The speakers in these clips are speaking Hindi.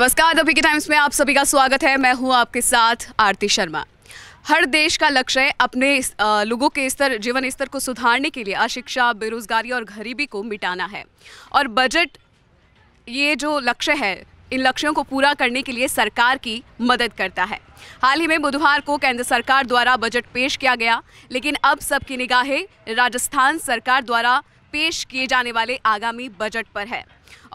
नमस्कार द के टाइम्स में आप सभी का स्वागत है मैं हूं आपके साथ आरती शर्मा हर देश का लक्ष्य है अपने लोगों के स्तर जीवन स्तर को सुधारने के लिए अशिक्षा बेरोजगारी और गरीबी को मिटाना है और बजट ये जो लक्ष्य है इन लक्ष्यों को पूरा करने के लिए सरकार की मदद करता है हाल ही में बुधवार को केंद्र सरकार द्वारा बजट पेश किया गया लेकिन अब सबकी निगाहें राजस्थान सरकार द्वारा पेश किए जाने वाले आगामी बजट पर है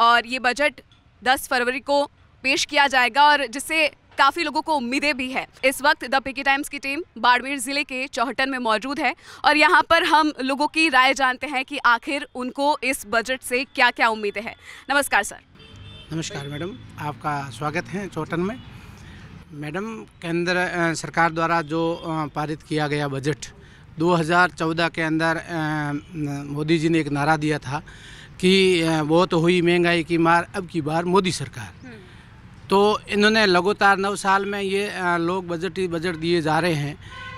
और ये बजट 10 फरवरी को पेश किया जाएगा और जिससे काफ़ी लोगों को उम्मीदें भी है इस वक्त द पिकी टाइम्स की टीम बाड़मेर ज़िले के चौहटन में मौजूद है और यहाँ पर हम लोगों की राय जानते हैं कि आखिर उनको इस बजट से क्या क्या उम्मीदें हैं नमस्कार सर नमस्कार मैडम आपका स्वागत है चौहटन में मैडम केंद्र सरकार द्वारा जो पारित किया गया बजट 2014 के अंदर मोदी जी ने एक नारा दिया था कि वो तो हुई महंगाई की मार अब की बार मोदी सरकार तो इन्होंने लगातार नौ साल में ये लोग बजट ही बजट दिए जा रहे हैं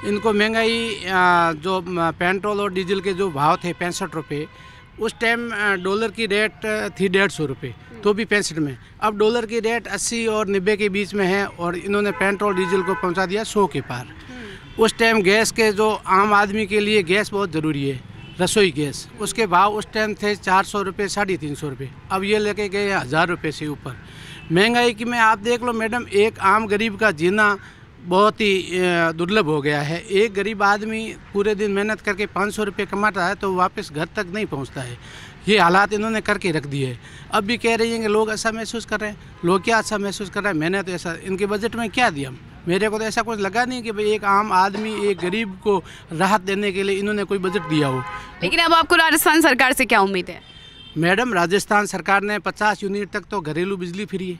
इनको महंगाई जो पेट्रोल और डीजल के जो भाव थे पैंसठ रुपये उस टाइम डॉलर की रेट थी डेढ़ सौ रुपये तो भी पैंसठ में अब डॉलर की रेट अस्सी और नब्बे के बीच में है और इन्होंने पेट्रोल डीजल को पहुंचा दिया सौ के पार उस टाइम गैस के जो आम आदमी के लिए गैस बहुत ज़रूरी है रसोई गैस उसके भाव उस टाइम थे चार सौ रुपये साढ़े तीन सौ रुपये अब ये लेके गए हज़ार रुपये से ऊपर महंगाई की में आप देख लो मैडम एक आम गरीब का जीना बहुत ही दुर्लभ हो गया है एक गरीब आदमी पूरे दिन मेहनत करके पाँच सौ रुपये कमाता है तो वापस घर तक नहीं पहुंचता है ये हालात इन्होंने करके रख दिए अब भी कह रही हैं कि लोग ऐसा अच्छा महसूस कर रहे हैं लोग क्या अच्छा महसूस कर रहे हैं मैंने तो ऐसा इनके बजट में क्या दिया मेरे को तो ऐसा कुछ लगा नहीं कि भाई एक आम आदमी एक गरीब को राहत देने के लिए इन्होंने कोई बजट दिया हो लेकिन अब आपको राजस्थान सरकार से क्या उम्मीद है मैडम राजस्थान सरकार ने 50 यूनिट तक तो घरेलू बिजली फ्री है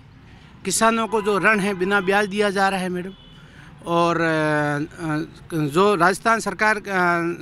किसानों को जो ऋण है बिना ब्याज दिया जा रहा है मैडम और जो राजस्थान सरकार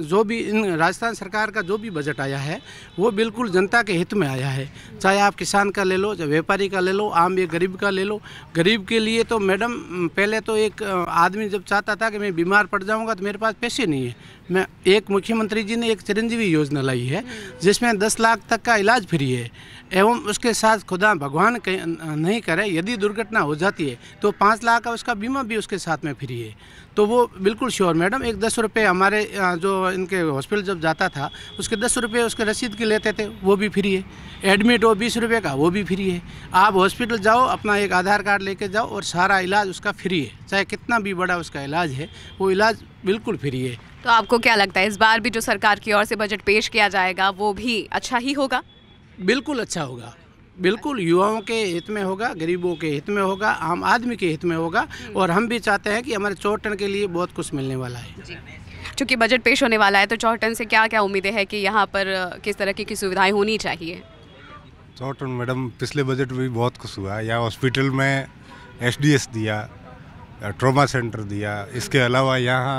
जो भी इन राजस्थान सरकार का जो भी बजट आया है वो बिल्कुल जनता के हित में आया है चाहे आप किसान का ले लो चाहे व्यापारी का ले लो आम ये गरीब का ले लो गरीब के लिए तो मैडम पहले तो एक आदमी जब चाहता था कि मैं बीमार पड़ जाऊंगा तो मेरे पास पैसे नहीं है मैं एक मुख्यमंत्री जी ने एक चिरंजीवी योजना लाई है जिसमें दस लाख तक का इलाज फ्री है एवं उसके साथ खुदा भगवान नहीं करे यदि दुर्घटना हो जाती है तो पाँच लाख का उसका बीमा भी उसके साथ में फ्री है तो वो बिल्कुल श्योर मैडम एक दस रुपये हमारे जो इनके हॉस्पिटल जब जाता था उसके दस रुपये उसके रसीद के लेते थे वो भी फ्री है एडमिट हो बीस रुपये का वो भी फ्री है आप हॉस्पिटल जाओ अपना एक आधार कार्ड लेके जाओ और सारा इलाज उसका फ्री है चाहे कितना भी बड़ा उसका इलाज है वो इलाज बिल्कुल फ्री है तो आपको क्या लगता है इस बार भी जो सरकार की ओर से बजट पेश किया जाएगा वो भी अच्छा ही होगा बिल्कुल अच्छा होगा बिल्कुल युवाओं के हित में होगा गरीबों के हित में होगा आम आदमी के हित में होगा हम्म। और हम भी चाहते हैं कि हमारे चौटन के लिए बहुत कुछ मिलने वाला है चूँकि बजट पेश होने वाला है तो चौटन से क्या क्या उम्मीदें हैं कि यहाँ पर किस तरह की सुविधाएँ होनी चाहिए चौटन मैडम पिछले बजट में भी बहुत कुछ हुआ यहाँ हॉस्पिटल में एस दिया ट्रोमा सेंटर दिया इसके अलावा यहाँ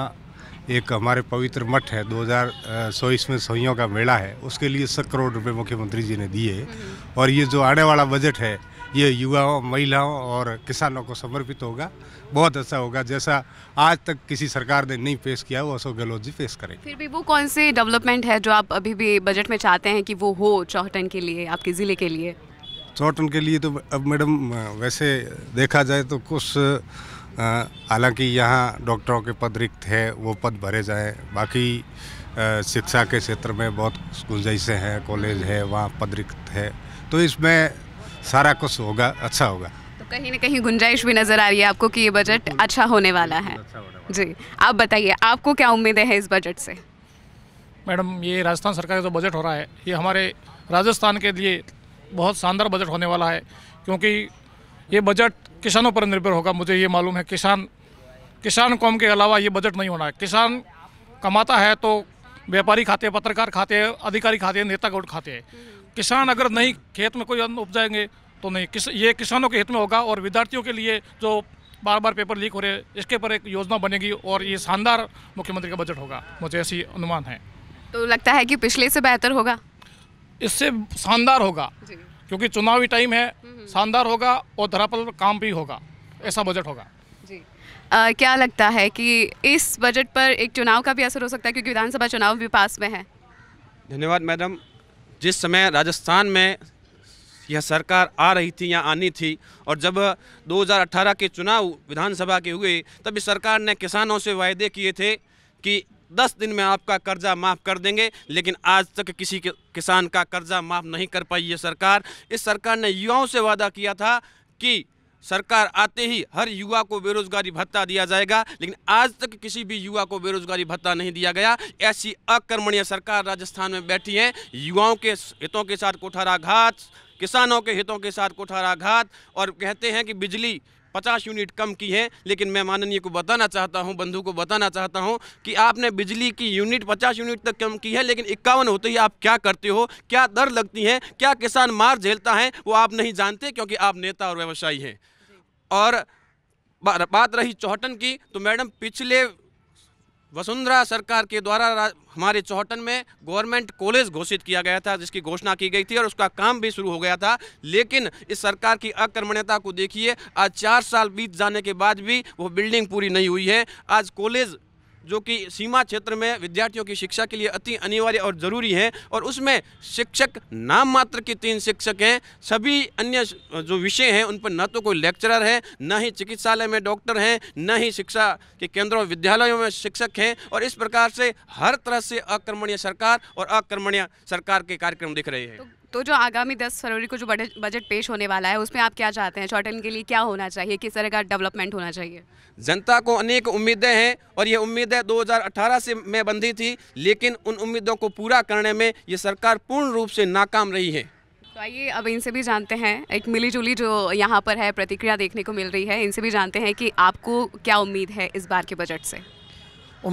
एक हमारे पवित्र मठ है दो हज़ार सौ में सहियों का मेला है उसके लिए सौ करोड़ रुपए मुख्यमंत्री जी ने दिए हम्म। और ये जो आने वाला बजट है ये युवाओं महिलाओं और किसानों को समर्पित होगा बहुत अच्छा होगा जैसा आज तक किसी सरकार ने नहीं पेश किया वो अशोक गहलोत जी पेश करेंगे फिर भी वो कौन से डेवलपमेंट है जो आप अभी भी बजट में चाहते हैं कि वो हो चौहटन के लिए आपके ज़िले के लिए चौहटन के लिए तो अब मैडम वैसे देखा जाए तो कुछ हालांकि यहाँ डॉक्टरों के पद रिक्त है वो पद भरे जाए बाकी शिक्षा के क्षेत्र में बहुत गुंजाइशें हैं कॉलेज है वहाँ पद रिक्त है तो इसमें सारा कुछ होगा अच्छा होगा तो कहीं ना कहीं गुंजाइश भी नज़र आ रही है आपको कि ये बजट अच्छा, अच्छा होने वाला है जी आप बताइए आपको क्या उम्मीदें हैं इस बजट से मैडम ये राजस्थान सरकार का जो बजट हो रहा है ये हमारे राजस्थान के लिए बहुत शानदार बजट होने वाला है क्योंकि ये बजट किसानों पर निर्भर होगा मुझे ये मालूम है किसान किसान कौम के अलावा ये बजट नहीं होना है किसान कमाता है तो व्यापारी खाते पत्रकार खाते अधिकारी खाते हैं नेता गौट खाते हैं किसान अगर नहीं खेत में कोई अन्न उपजाएंगे तो नहीं किस ये किसानों के हित में होगा और विद्यार्थियों के लिए जो बार बार पेपर लीक हो रहे हैं इसके पर एक योजना बनेगी और ये शानदार मुख्यमंत्री का बजट होगा मुझे ऐसी अनुमान है तो लगता है कि पिछले से बेहतर होगा इससे शानदार होगा क्योंकि चुनावी टाइम है हम्म, हम्म। शानदार होगा और धरापल पर काम भी होगा ऐसा बजट होगा जी आ, क्या लगता है कि इस बजट पर एक चुनाव का भी असर हो सकता है क्योंकि विधानसभा चुनाव भी पास में है धन्यवाद मैडम जिस समय राजस्थान में यह सरकार आ रही थी या आनी थी और जब 2018 के चुनाव विधानसभा के हुए तब इस सरकार ने किसानों से वायदे किए थे कि दस दिन में आपका कर्जा माफ़ कर देंगे लेकिन आज तक किसी के किसान का कर्जा माफ़ नहीं कर पाई है सरकार इस सरकार ने युवाओं से वादा किया था कि सरकार आते ही हर युवा को बेरोजगारी भत्ता दिया जाएगा लेकिन आज तक किसी भी युवा को बेरोजगारी भत्ता नहीं दिया गया ऐसी अकर्मणीय सरकार राजस्थान में बैठी है युवाओं के हितों के साथ कोठाराघात किसानों के हितों के साथ कोठाराघात और कहते हैं कि बिजली पचास यूनिट कम की है लेकिन मैं माननीय को बताना चाहता हूँ बंधु को बताना चाहता हूँ कि आपने बिजली की यूनिट पचास यूनिट तक कम की है लेकिन इक्यावन होते ही आप क्या करते हो क्या दर लगती है क्या किसान मार झेलता है वो आप नहीं जानते क्योंकि आप नेता और व्यवसायी हैं और बात रही चौहटन की तो मैडम पिछले वसुंधरा सरकार के द्वारा हमारे चौहटन में गवर्नमेंट कॉलेज घोषित किया गया था जिसकी घोषणा की गई थी और उसका काम भी शुरू हो गया था लेकिन इस सरकार की अकर्मण्यता को देखिए आज चार साल बीत जाने के बाद भी वो बिल्डिंग पूरी नहीं हुई है आज कॉलेज जो कि सीमा क्षेत्र में विद्यार्थियों की शिक्षा के लिए अति अनिवार्य और ज़रूरी है और उसमें शिक्षक नाम मात्र के तीन शिक्षक हैं सभी अन्य जो विषय हैं उन पर न तो कोई लेक्चरर है न ही चिकित्सालय में डॉक्टर हैं न ही शिक्षा के केंद्रों विद्यालयों में शिक्षक हैं और इस प्रकार से हर तरह से आक्रमणीय सरकार और आक्रमणीय सरकार के कार्यक्रम दिख रहे हैं तो तो जो आगामी 10 फरवरी को जो बजट पेश होने वाला है उसमें आप क्या चाहते हैं शॉर्ट टर्म के लिए क्या होना चाहिए किस तरह का डेवलपमेंट होना चाहिए जनता को अनेक उम्मीदें हैं और ये उम्मीदें 2018 से में बंधी थी लेकिन उन उम्मीदों को पूरा करने में ये सरकार पूर्ण रूप से नाकाम रही है तो आइए अब इनसे भी जानते हैं एक मिलीजुली जो यहाँ पर है प्रतिक्रिया देखने को मिल रही है इनसे भी जानते हैं कि आपको क्या उम्मीद है इस बार के बजट से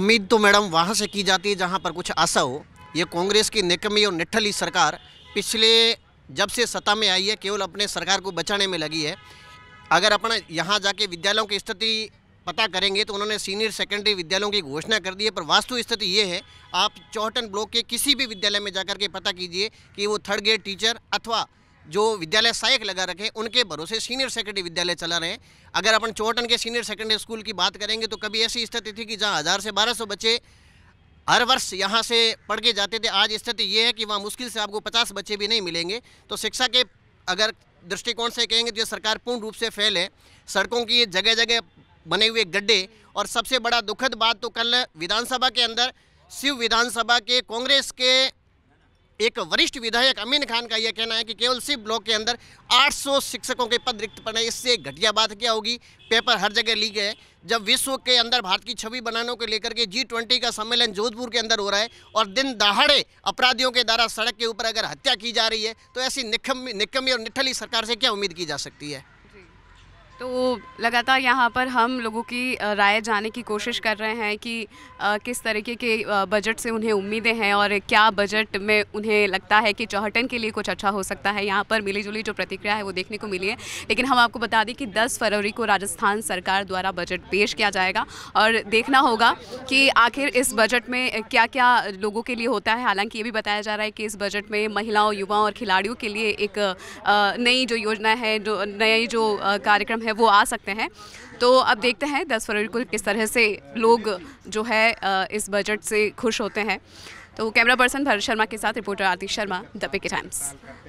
उम्मीद तो मैडम वहाँ से की जाती है जहाँ पर कुछ आशा हो ये कांग्रेस की निकमी और निठली सरकार पिछले जब से सत्ता में आई है केवल अपने सरकार को बचाने में लगी है अगर अपना यहाँ जाके विद्यालयों की स्थिति पता करेंगे तो उन्होंने सीनियर सेकेंडरी विद्यालयों की घोषणा कर दी है पर वास्तु स्थिति ये है आप चौहटन ब्लॉक के किसी भी विद्यालय में जाकर के पता कीजिए कि वो थर्ड ग्रेड टीचर अथवा जो विद्यालय सहायक लगा रखे उनके भरोसे सीनियर सेकेंडरी विद्यालय चला रहे हैं अगर अपन चौहटन के सीनियर सेकेंडरी स्कूल की बात करेंगे तो कभी ऐसी स्थिति थी कि जहाँ हज़ार से बारह बच्चे हर वर्ष यहाँ से पढ़ के जाते थे आज स्थिति ये है कि वहाँ मुश्किल से आपको पचास बच्चे भी नहीं मिलेंगे तो शिक्षा के अगर दृष्टिकोण से कहेंगे तो सरकार पूर्ण रूप से फेल है सड़कों की जगह जगह बने हुए गड्ढे और सबसे बड़ा दुखद बात तो कल विधानसभा के अंदर शिव विधानसभा के कांग्रेस के एक वरिष्ठ विधायक अमीन खान का यह कहना है कि केवल सिर्फ ब्लॉक के अंदर 800 शिक्षकों के पद रिक्त पड़े इससे घटिया बात क्या होगी पेपर हर जगह लीक है जब विश्व के अंदर भारत की छवि बनाने को लेकर के जी ट्वेंटी का सम्मेलन जोधपुर के अंदर हो रहा है और दिन दहाड़े अपराधियों के द्वारा सड़क के ऊपर अगर हत्या की जा रही है तो ऐसी निकम्मी निकमी और निठली सरकार से क्या उम्मीद की जा सकती है तो लगातार यहाँ पर हम लोगों की राय जाने की कोशिश कर रहे हैं कि किस तरीके के बजट से उन्हें उम्मीदें हैं और क्या बजट में उन्हें लगता है कि चौहटन के लिए कुछ अच्छा हो सकता है यहाँ पर मिली जुली जो प्रतिक्रिया है वो देखने को मिली है लेकिन हम आपको बता दें कि 10 फरवरी को राजस्थान सरकार द्वारा बजट पेश किया जाएगा और देखना होगा कि आखिर इस बजट में क्या क्या लोगों के लिए होता है हालाँकि ये भी बताया जा रहा है कि इस बजट में महिलाओं युवाओं और खिलाड़ियों के लिए एक नई जो योजना है जो नए जो कार्यक्रम है वो आ सकते हैं तो अब देखते हैं दस फरवरी को किस तरह से लोग जो है इस बजट से खुश होते हैं तो कैमरा पर्सन भरत शर्मा के साथ reporter Aarti Sharma the Peak times